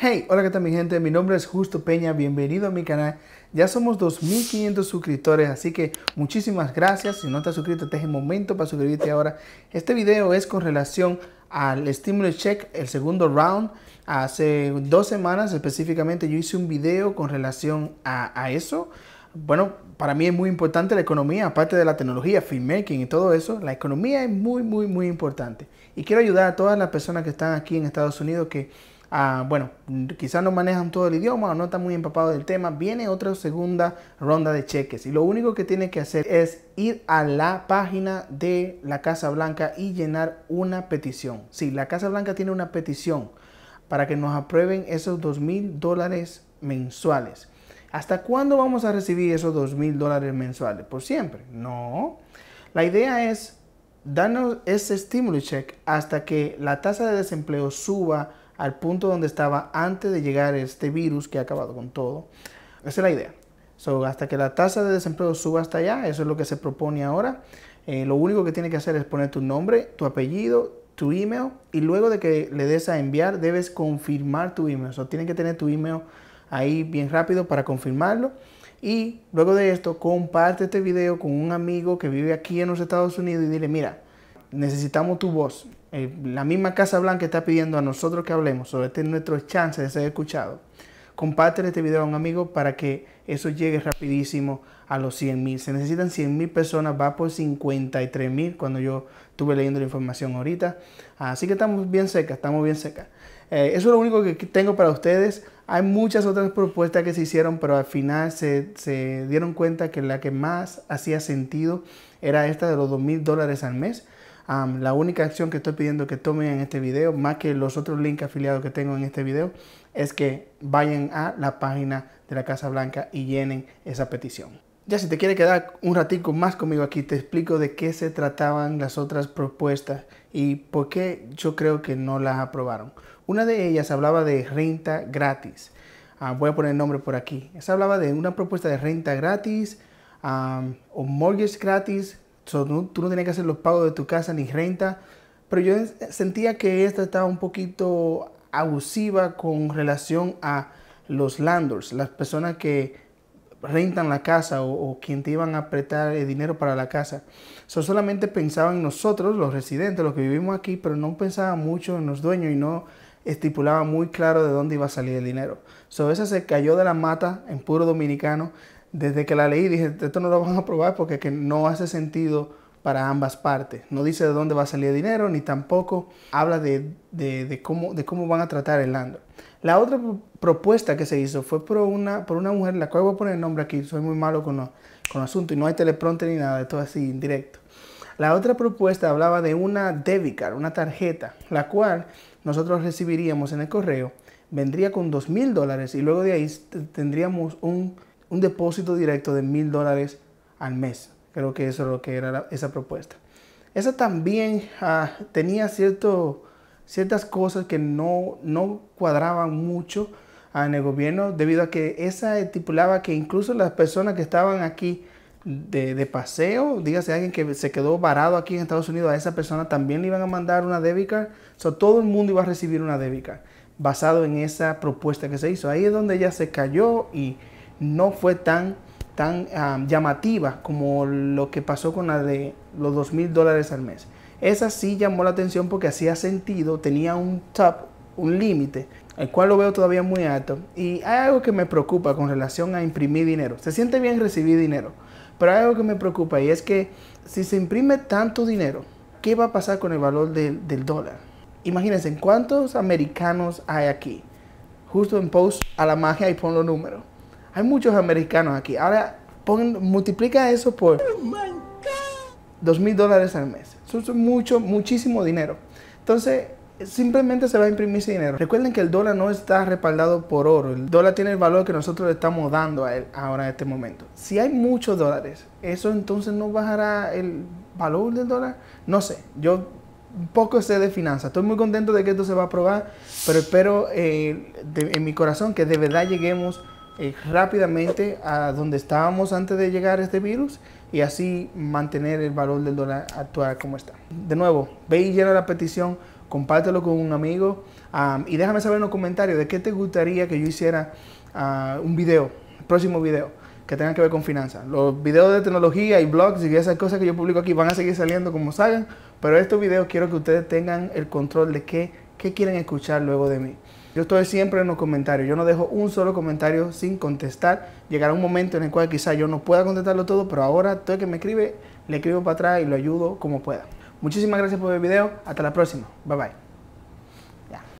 Hey, hola que tal mi gente, mi nombre es Justo Peña, bienvenido a mi canal. Ya somos 2.500 suscriptores, así que muchísimas gracias. Si no te has suscrito, te es el momento para suscribirte ahora. Este video es con relación al Stimulus Check, el segundo round. Hace dos semanas específicamente yo hice un video con relación a, a eso. Bueno, para mí es muy importante la economía, aparte de la tecnología, filmmaking y todo eso, la economía es muy, muy, muy importante. Y quiero ayudar a todas las personas que están aquí en Estados Unidos que Ah, bueno, quizás no manejan todo el idioma o no están muy empapados del tema, viene otra segunda ronda de cheques y lo único que tiene que hacer es ir a la página de la Casa Blanca y llenar una petición. Sí, la Casa Blanca tiene una petición para que nos aprueben esos dos mil dólares mensuales. ¿Hasta cuándo vamos a recibir esos dos mil dólares mensuales? Por siempre. No. La idea es darnos ese stimulus check hasta que la tasa de desempleo suba al punto donde estaba antes de llegar este virus que ha acabado con todo. Esa es la idea. hasta que la tasa de desempleo suba hasta allá, eso es lo que se propone ahora. Eh, lo único que tiene que hacer es poner tu nombre, tu apellido, tu email y luego de que le des a enviar debes confirmar tu email. O que tener tu email ahí bien rápido para confirmarlo. Y luego de esto, comparte este video con un amigo que vive aquí en los Estados Unidos y dile, mira, necesitamos tu voz. Eh, la misma Casa Blanca está pidiendo a nosotros que hablemos sobre tener este nuestros chance de ser escuchado. Comparte este video a un amigo para que eso llegue rapidísimo a los 100 mil. Se necesitan 100 mil personas, va por 53 mil cuando yo estuve leyendo la información ahorita. Así que estamos bien secas, estamos bien secas. Eh, eso es lo único que tengo para ustedes. Hay muchas otras propuestas que se hicieron, pero al final se, se dieron cuenta que la que más hacía sentido era esta de los 2 mil dólares al mes la única acción que estoy pidiendo que tomen en este video, más que los otros links afiliados que tengo en este video, es que vayan a la página de la Casa Blanca y llenen esa petición. Ya si te quiere quedar un ratico más conmigo aquí, te explico de qué se trataban las otras propuestas y por qué yo creo que no las aprobaron. Una de ellas hablaba de renta gratis. Ah, voy a poner el nombre por aquí. Se hablaba de una propuesta de renta gratis o mortgage gratis, tú, no tenías que hacer los pagos de tu casa ni renta. Pero yo sentía que esta estaba un poquito abusiva con relación a los landlords, las personas que rentan la casa o, quien te iban a apretar el dinero para la casa. So, solamente pensaba en nosotros, los residentes, los que vivimos aquí, pero no pensaba mucho en los dueños y no estipulaba muy claro de dónde iba a salir el dinero. So, esa se cayó de la mata en puro dominicano desde que la leí dije, esto no lo van a aprobar porque no hace sentido para ambas partes. No dice de dónde va a salir el dinero, ni tampoco habla de, cómo, de cómo van a tratar el landlord. La otra propuesta que se hizo fue por una, por una mujer, la cual voy a poner el nombre aquí, soy muy malo con, con el asunto y no hay teleprompter ni nada, de todo así indirecto. La otra propuesta hablaba de una debit card, una tarjeta, la cual nosotros recibiríamos en el correo, vendría con dos mil dólares y luego de ahí tendríamos un un depósito directo de mil dólares al mes. Creo que eso es lo que era esa propuesta. Esa también ah, tenía cierto, ciertas cosas que no, no cuadraban mucho ah, en el gobierno, debido a que esa estipulaba que incluso las personas que estaban aquí de, paseo, dígase alguien que se quedó varado aquí en Estados Unidos, a esa persona también le iban a mandar una débica card. todo el mundo iba a recibir una débica basado en esa propuesta que se hizo. Ahí es donde ya se cayó y no fue tan, tan llamativa como lo que pasó con la de los 2 mil dólares al mes. Esa sí llamó la atención porque hacía sentido, tenía un top, un límite, el cual lo veo todavía muy alto. Y hay algo que me preocupa con relación a imprimir dinero. Se siente bien recibir dinero, pero hay algo que me preocupa y es que si se imprime tanto dinero, ¿qué va a pasar con el valor del, del dólar? Imagínense, ¿cuántos americanos hay aquí? Justo en post a la magia y pon los números. Hay muchos americanos aquí. Ahora multiplica eso por oh dos mil dólares al mes. Eso es mucho, muchísimo dinero. Entonces, simplemente se va a imprimir ese dinero. Recuerden que el dólar no está respaldado por oro. El dólar tiene el valor que nosotros le estamos dando a él ahora en este momento. Si hay muchos dólares, ¿eso entonces no bajará el valor del dólar? No sé. Yo poco sé de finanzas. Estoy muy contento de que esto se va a aprobar, pero espero eh, en mi corazón que de verdad lleguemos eh, rápidamente a donde estábamos antes de llegar este virus y así mantener el valor del dólar actual como está. De nuevo, ve y llena la petición, compártelo con un amigo y déjame saber en los comentarios de qué te gustaría que yo hiciera ah, un video, próximo video que tenga que ver con finanzas. Los videos de tecnología y blogs y esas cosas que yo publico aquí van a seguir saliendo como salgan, pero estos videos quiero que ustedes tengan el control de qué, qué quieren escuchar luego de mí. Yo estoy siempre en los comentarios. Yo no dejo un solo comentario sin contestar. Llegará un momento en el cual quizá yo no pueda contestarlo todo, pero ahora todo el que me escribe, le escribo para atrás y lo ayudo como pueda. Muchísimas gracias por el video. Hasta la próxima. Bye bye.